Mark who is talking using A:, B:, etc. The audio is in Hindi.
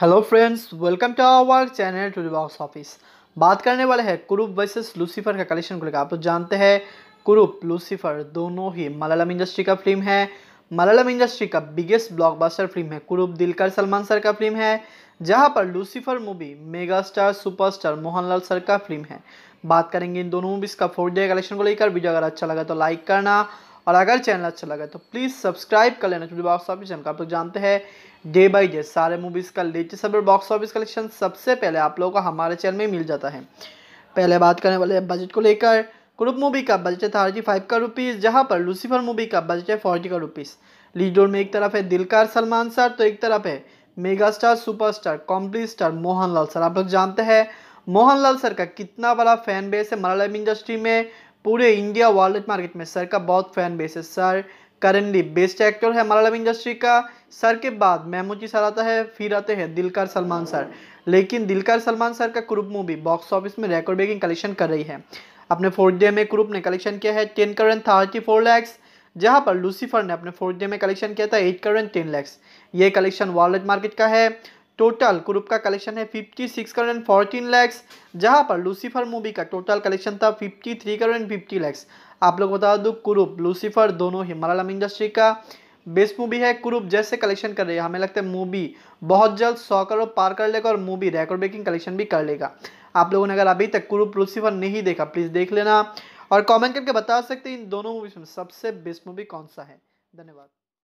A: hello friends welcome to our channel to box office बात करने वाले हैं कुरूप वर्सेस लूसीफर का कलेक्शन को लेकर आप लोग तो जानते हैं कुरूप लूसीफर दोनों ही मलयालम इंडस्ट्री का फिल्म है मलयालम इंडस्ट्री का बिगेस्ट ब्लॉकबस्टर फिल्म है कुरूप दिलकर सलमान सर का फिल्म है जहां पर Lucifer movie mega star superstar Mohanlal sir का फिल्म है बात करेंगे इन दोनों मूवीज़ का फोर डे कलेक्शन को लेकर वीडियो अगर अच्छा लगा तो लाइक करना और अगर चैनल अच्छा लगा तो प्लीज़ सब्सक्राइब कर लेना क्योंकि बॉक्स ऑफिस हम आप लोग जानते हैं डे बाय डे सारे मूवीज़ का latest update box office collection सबसे पहले आप लोगों को हमारे चैनल में मिल जाता है पहले बात करने वाले बजट को लेकर ग्रुप मूवी का बजट है थर्टी फाइव का रुपीज़ जहाँ पर लूसीफर मूवी का बजट है फोर्टी का रुपीज़ लीडोर में एक तरफ है दिलकार सलमान सर तो एक तरफ है mega star super star complete star Mohanlal sir आप लोग जानते हैं मोहनलाल सर का कितना बड़ा फैन बेस है मलयालम इंडस्ट्री में पूरे इंडिया वॉलेट मार्केट में सर का बहुत फैन बेस है सर करेंटली बेस्ट एक्टर है मलयालम इंडस्ट्री का सर के बाद महमूजी सर आता है फिर आते हैं दिलकर सलमान सर लेकिन दिलकर सलमान सर का क्रूप मूवी बॉक्स ऑफिस में रेकॉर्ड ब्रेकिंग कलेक्शन कर रही है अपने फोर्थ डे में क्रूप ने कलेक्शन किया है टेन करेंट थर्टी फोर लैक्स जहाँ पर लूसीफर ने अपने फोर्थ डे में कलेक्शन किया था एट करेंट टेन लैक्स ये कलेक्शन वॉलेट मार्केट का है टोटल ग्रुप का कलेक्शन है fifty six crore and fourteen lakhs जहां पर लूसीफर मूवी का टोटल कलेक्शन था fifty three crore and fifty lakhs आप लोग बता दो कुरूप लूसीफर दोनों ही मलयालम इंडस्ट्री का बेस्ट मूवी है कुरूप जैसे कलेक्शन कर रही है हमें लगता है मूवी बहुत जल्द सौ करोड़ पार कर लेगा और मूवी रेकॉर्ड ब्रेकिंग कलेक्शन भी कर लेगा आप लोगों ने अगर अभी तक कुरूप लूसीफर नहीं देखा प्लीज़ देख लेना और कॉमेंट करके बता सकते हैं इन दोनों मूवीज़ में सबसे बेस्ट मूवी कौन सा है धन्यवाद